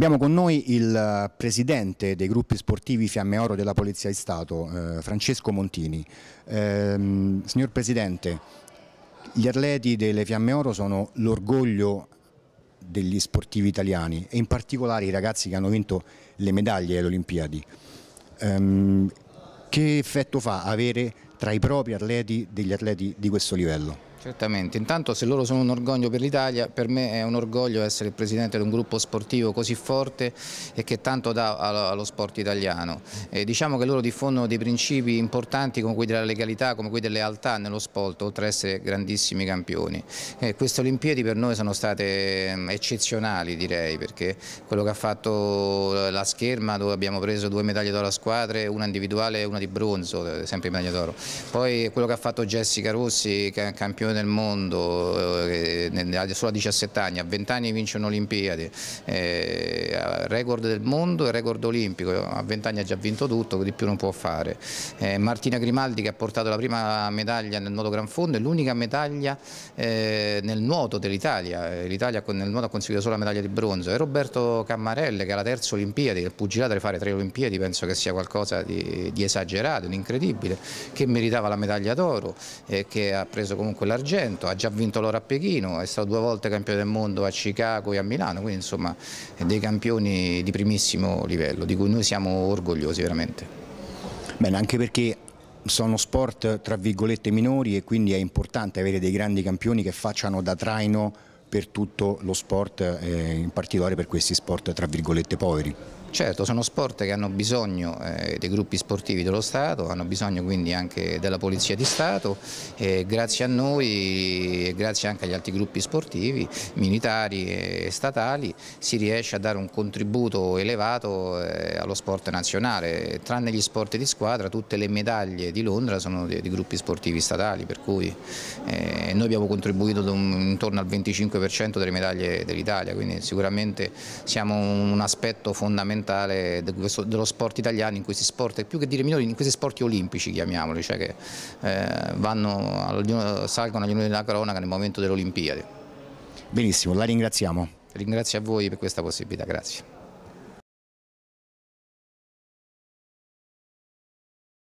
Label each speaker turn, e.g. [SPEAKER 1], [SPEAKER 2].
[SPEAKER 1] Abbiamo con noi il eh, presidente dei gruppi sportivi Fiamme Oro della Polizia di Stato, eh, Francesco Montini. Eh, signor Presidente, gli atleti delle Fiamme Oro sono l'orgoglio degli sportivi italiani e in particolare i ragazzi che hanno vinto le medaglie alle Olimpiadi. Eh, che effetto fa avere tra i propri atleti degli atleti di questo livello? Certamente, intanto se loro sono
[SPEAKER 2] un orgoglio per l'Italia, per me è un orgoglio essere il presidente di un gruppo sportivo così forte e che tanto dà allo sport italiano. E diciamo che loro diffondono dei principi importanti come quelli della legalità, come quelli della lealtà nello sport, oltre ad essere grandissimi campioni. E queste Olimpiadi per noi sono state eccezionali direi, perché quello che ha fatto la scherma dove abbiamo preso due medaglie d'oro a squadre, una individuale e una di bronzo, eh, sempre medaglia d'oro. Poi quello che ha fatto Jessica Rossi, campione campione del mondo, eh, solo a 17 anni, a 20 anni vince un'Olimpiade, eh, record del mondo e record olimpico, a 20 anni ha già vinto tutto, di più non può fare. Eh, Martina Grimaldi che ha portato la prima medaglia nel nuoto gran fondo e l'unica medaglia eh, nel nuoto dell'Italia, eh, l'Italia nel nuoto ha conseguito solo la medaglia di bronzo e Roberto Cammarelle che ha la terza Olimpiade, il pugilato di fare tre Olimpiadi penso che sia qualcosa di, di esagerato, di incredibile, che meritava la medaglia d'oro e che ha preso comunque la d'argento, ha già vinto l'oro a Pechino, è stato due volte campione del mondo a Chicago e a Milano, quindi insomma dei campioni di
[SPEAKER 1] primissimo livello, di cui noi siamo orgogliosi veramente. Bene, anche perché sono sport tra virgolette minori e quindi è importante avere dei grandi campioni che facciano da traino per tutto lo sport, eh, in particolare per questi sport tra virgolette
[SPEAKER 2] poveri. Certo, sono sport che hanno bisogno eh, dei gruppi sportivi dello Stato, hanno bisogno quindi anche della Polizia di Stato e grazie a noi e grazie anche agli altri gruppi sportivi, militari e statali, si riesce a dare un contributo elevato eh, allo sport nazionale. Tranne gli sport di squadra, tutte le medaglie di Londra sono di, di gruppi sportivi statali, per cui eh, noi abbiamo contribuito un, intorno al 25% delle medaglie dell'Italia, quindi sicuramente siamo un aspetto fondamentale fondamentale dello sport italiano in questi sport, più che dire minori, in questi sport olimpici chiamiamoli, cioè che eh, vanno, salgono agli della cronaca nel momento delle Olimpiadi.
[SPEAKER 1] Benissimo, la ringraziamo. Ringrazio a voi per questa possibilità, grazie.